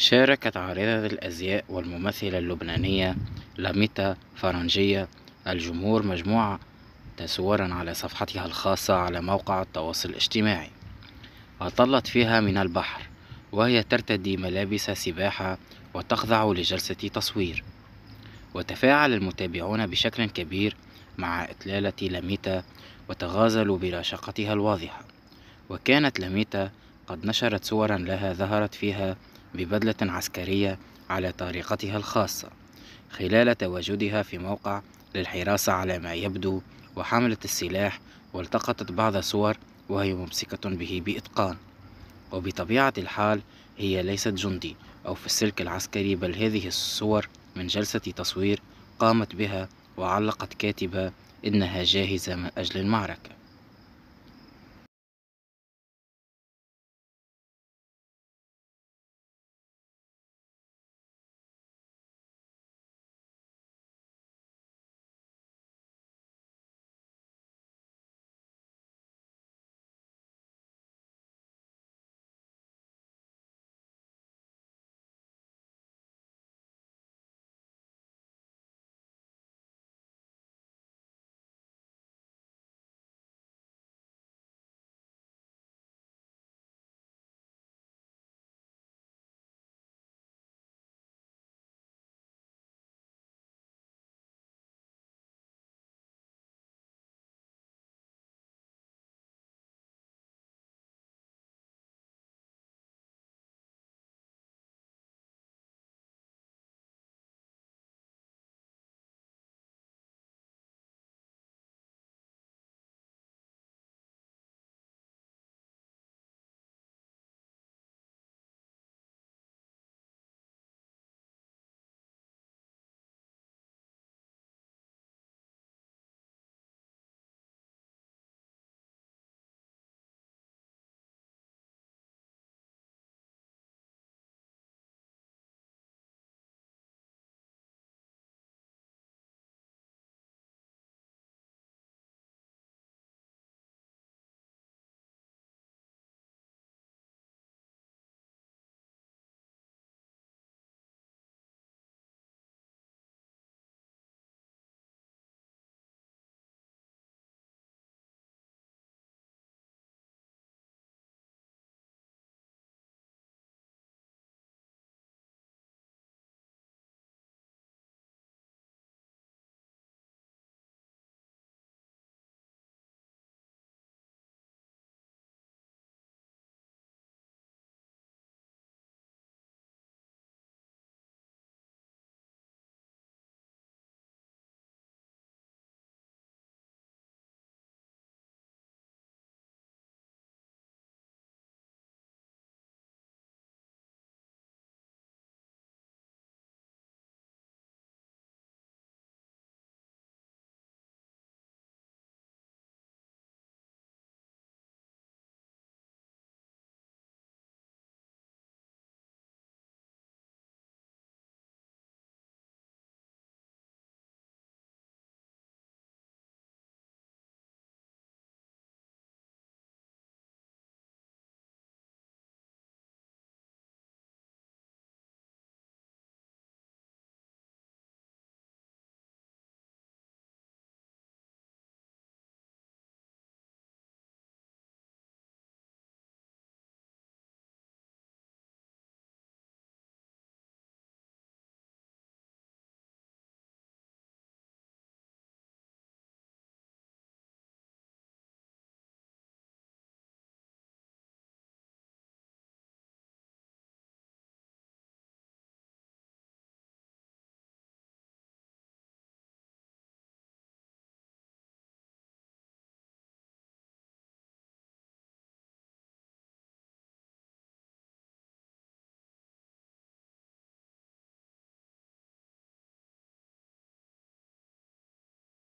شاركت عارضة الأزياء والممثلة اللبنانية لاميتا فرنجية الجمهور مجموعة صورا على صفحتها الخاصة على موقع التواصل الاجتماعي أطلت فيها من البحر وهي ترتدي ملابس سباحة وتخضع لجلسة تصوير وتفاعل المتابعون بشكل كبير مع إتلالة لاميتا وتغازلوا براشقتها الواضحة وكانت لاميتا قد نشرت صورا لها ظهرت فيها ببدلة عسكرية على طريقتها الخاصة خلال تواجدها في موقع للحراسة على ما يبدو وحملت السلاح والتقطت بعض صور وهي ممسكة به بإتقان وبطبيعة الحال هي ليست جندي أو في السلك العسكري بل هذه الصور من جلسة تصوير قامت بها وعلقت كاتبة إنها جاهزة من أجل المعركة